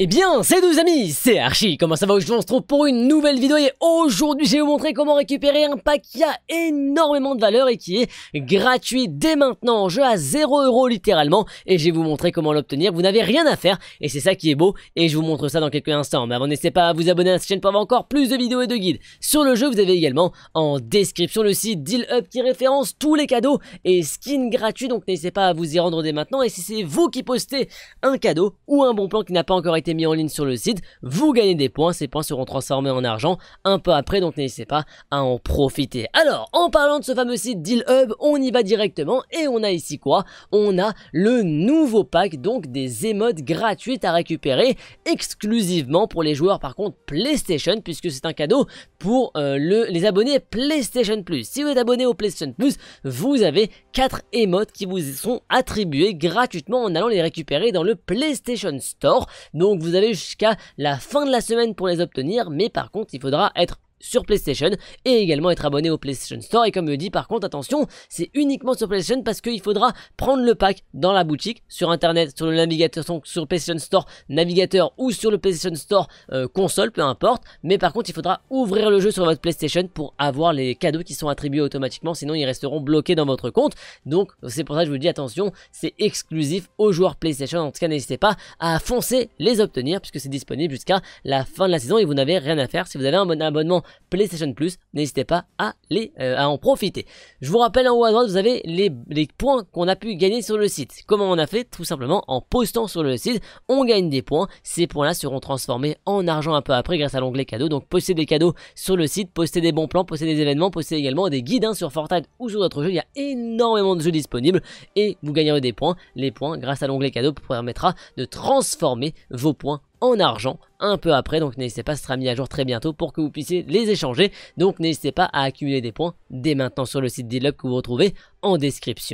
Eh bien, c'est les amis, c'est Archie, comment ça va Aujourd'hui on se retrouve pour une nouvelle vidéo et aujourd'hui je vais vous montrer comment récupérer un pack qui a énormément de valeur et qui est gratuit dès maintenant en jeu à 0€ littéralement et je vais vous montrer comment l'obtenir, vous n'avez rien à faire et c'est ça qui est beau et je vous montre ça dans quelques instants. Mais avant n'hésitez pas à vous abonner à cette chaîne pour avoir encore plus de vidéos et de guides. Sur le jeu vous avez également en description le site Deal Up qui référence tous les cadeaux et skins gratuits donc n'hésitez pas à vous y rendre dès maintenant et si c'est vous qui postez un cadeau ou un bon plan qui n'a pas encore été été mis en ligne sur le site, vous gagnez des points, ces points seront transformés en argent un peu après, donc n'hésitez pas à en profiter. Alors, en parlant de ce fameux site Deal Hub, on y va directement et on a ici quoi On a le nouveau pack, donc des émotes gratuites à récupérer exclusivement pour les joueurs par contre PlayStation, puisque c'est un cadeau pour euh, le, les abonnés PlayStation Plus. Si vous êtes abonné au PlayStation Plus, vous avez 4 émotes qui vous sont attribuées gratuitement en allant les récupérer dans le PlayStation Store. Donc donc vous avez jusqu'à la fin de la semaine pour les obtenir, mais par contre il faudra être sur PlayStation et également être abonné au PlayStation Store. Et comme le dis, par contre, attention, c'est uniquement sur PlayStation parce qu'il faudra prendre le pack dans la boutique, sur internet, sur le navigateur, sur PlayStation Store navigateur ou sur le PlayStation Store euh, console, peu importe. Mais par contre, il faudra ouvrir le jeu sur votre PlayStation pour avoir les cadeaux qui sont attribués automatiquement, sinon ils resteront bloqués dans votre compte. Donc c'est pour ça que je vous dis attention, c'est exclusif aux joueurs PlayStation. En tout cas, n'hésitez pas à foncer les obtenir puisque c'est disponible jusqu'à la fin de la saison et vous n'avez rien à faire. Si vous avez un bon abonnement PlayStation Plus. N'hésitez pas à, les, euh, à en profiter. Je vous rappelle en haut à droite, vous avez les, points qu'on a pu gagner sur le site. Comment on a fait Tout simplement en postant sur le site, on gagne des points. Ces points-là seront transformés en argent un peu après grâce à l'onglet cadeau. Donc postez des cadeaux sur le site, postez des bons plans, postez des événements, postez également des guides hein, sur Fortnite ou sur d'autres jeux. Il y a énormément de jeux disponibles et vous gagnerez des points. Les points grâce à l'onglet cadeaux permettra de transformer vos points en argent un peu après. Donc n'hésitez pas, ce sera mis à jour très bientôt pour que vous puissiez les échanger. Donc n'hésitez pas à accumuler des points dès maintenant sur le site d'Elup que vous retrouvez en description.